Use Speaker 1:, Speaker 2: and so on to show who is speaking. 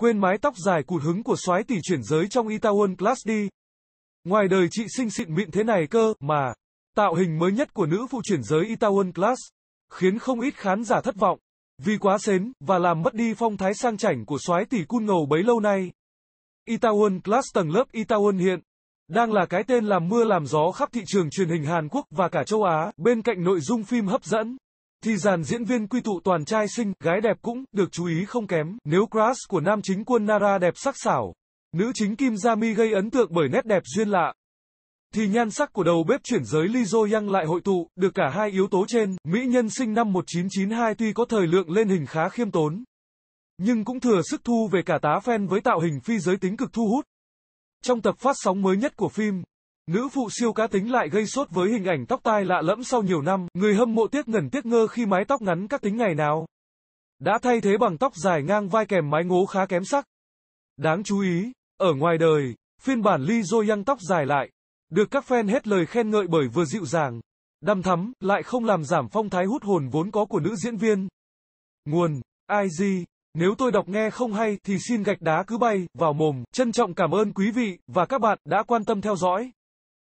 Speaker 1: Quên mái tóc dài cụt hứng của soái tỷ chuyển giới trong Itaewon Class đi. Ngoài đời chị xinh xịn mịn thế này cơ, mà. Tạo hình mới nhất của nữ phụ chuyển giới Itaewon Class, khiến không ít khán giả thất vọng. Vì quá xến, và làm mất đi phong thái sang chảnh của soái tỷ cun ngầu bấy lâu nay. Itaewon Class tầng lớp Itaewon hiện đang là cái tên làm mưa làm gió khắp thị trường truyền hình Hàn Quốc và cả châu Á, bên cạnh nội dung phim hấp dẫn thì dàn diễn viên quy tụ toàn trai xinh, gái đẹp cũng được chú ý không kém. Nếu crush của nam chính quân Nara đẹp sắc sảo, nữ chính Kim Jami gây ấn tượng bởi nét đẹp duyên lạ, thì nhan sắc của đầu bếp chuyển giới Lee Jo lại hội tụ, được cả hai yếu tố trên. Mỹ nhân sinh năm 1992 tuy có thời lượng lên hình khá khiêm tốn, nhưng cũng thừa sức thu về cả tá phen với tạo hình phi giới tính cực thu hút. Trong tập phát sóng mới nhất của phim, Nữ phụ siêu cá tính lại gây sốt với hình ảnh tóc tai lạ lẫm sau nhiều năm, người hâm mộ tiếc ngẩn tiếc ngơ khi mái tóc ngắn các tính ngày nào. Đã thay thế bằng tóc dài ngang vai kèm mái ngố khá kém sắc. Đáng chú ý, ở ngoài đời, phiên bản Lee Jo Young tóc dài lại, được các fan hết lời khen ngợi bởi vừa dịu dàng, đăm thắm, lại không làm giảm phong thái hút hồn vốn có của nữ diễn viên. Nguồn, IG, nếu tôi đọc nghe không hay thì xin gạch đá cứ bay vào mồm, trân trọng cảm ơn quý vị và các bạn đã quan tâm theo dõi.